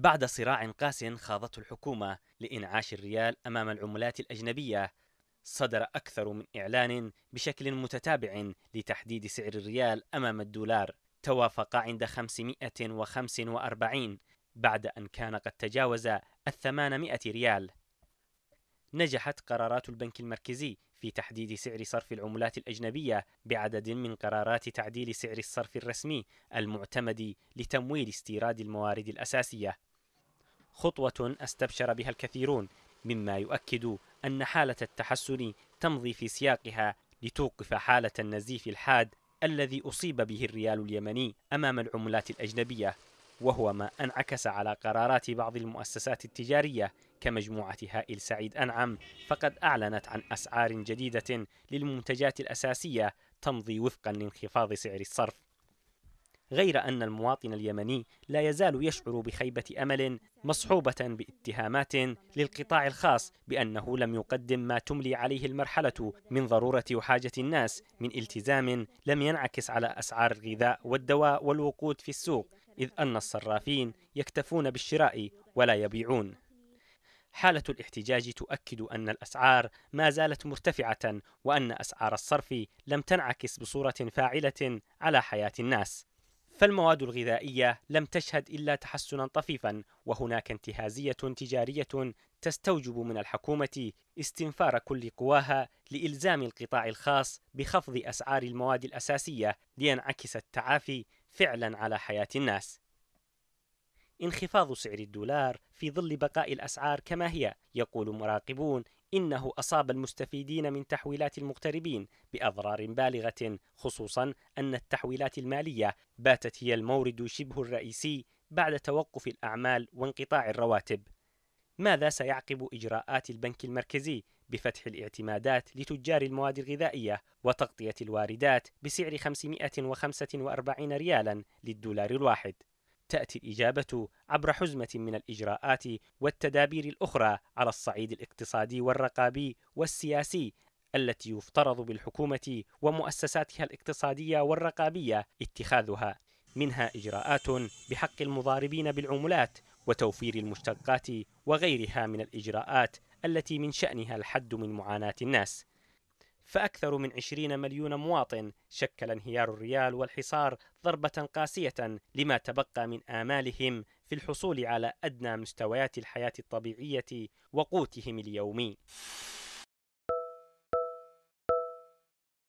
بعد صراع قاس خاضته الحكومة لإنعاش الريال أمام العملات الأجنبية صدر أكثر من إعلان بشكل متتابع لتحديد سعر الريال أمام الدولار توافق عند 545 بعد أن كان قد تجاوز 800 ريال نجحت قرارات البنك المركزي في تحديد سعر صرف العملات الأجنبية بعدد من قرارات تعديل سعر الصرف الرسمي المعتمد لتمويل استيراد الموارد الأساسية خطوة استبشر بها الكثيرون مما يؤكد أن حالة التحسن تمضي في سياقها لتوقف حالة النزيف الحاد الذي أصيب به الريال اليمني أمام العملات الأجنبية وهو ما انعكس على قرارات بعض المؤسسات التجاريه كمجموعه هائل سعيد انعم فقد اعلنت عن اسعار جديده للمنتجات الاساسيه تمضي وفقا لانخفاض سعر الصرف غير أن المواطن اليمني لا يزال يشعر بخيبة أمل مصحوبة باتهامات للقطاع الخاص بأنه لم يقدم ما تملي عليه المرحلة من ضرورة وحاجة الناس من التزام لم ينعكس على أسعار الغذاء والدواء والوقود في السوق إذ أن الصرافين يكتفون بالشراء ولا يبيعون حالة الاحتجاج تؤكد أن الأسعار ما زالت مرتفعة وأن أسعار الصرف لم تنعكس بصورة فاعلة على حياة الناس فالمواد الغذائية لم تشهد إلا تحسنا طفيفا وهناك انتهازية تجارية تستوجب من الحكومة استنفار كل قواها لإلزام القطاع الخاص بخفض أسعار المواد الأساسية لينعكس التعافي فعلا على حياة الناس انخفاض سعر الدولار في ظل بقاء الأسعار كما هي يقول مراقبون إنه أصاب المستفيدين من تحويلات المغتربين بأضرار بالغة خصوصا أن التحويلات المالية باتت هي المورد شبه الرئيسي بعد توقف الأعمال وانقطاع الرواتب ماذا سيعقب إجراءات البنك المركزي بفتح الاعتمادات لتجار المواد الغذائية وتغطية الواردات بسعر 545 ريالا للدولار الواحد تأتي الإجابة عبر حزمة من الإجراءات والتدابير الأخرى على الصعيد الاقتصادي والرقابي والسياسي التي يفترض بالحكومة ومؤسساتها الاقتصادية والرقابية اتخاذها منها إجراءات بحق المضاربين بالعملات وتوفير المشتقات وغيرها من الإجراءات التي من شأنها الحد من معاناة الناس فأكثر من 20 مليون مواطن شكل انهيار الريال والحصار ضربة قاسية لما تبقى من آمالهم في الحصول على أدنى مستويات الحياة الطبيعية وقوتهم اليومي.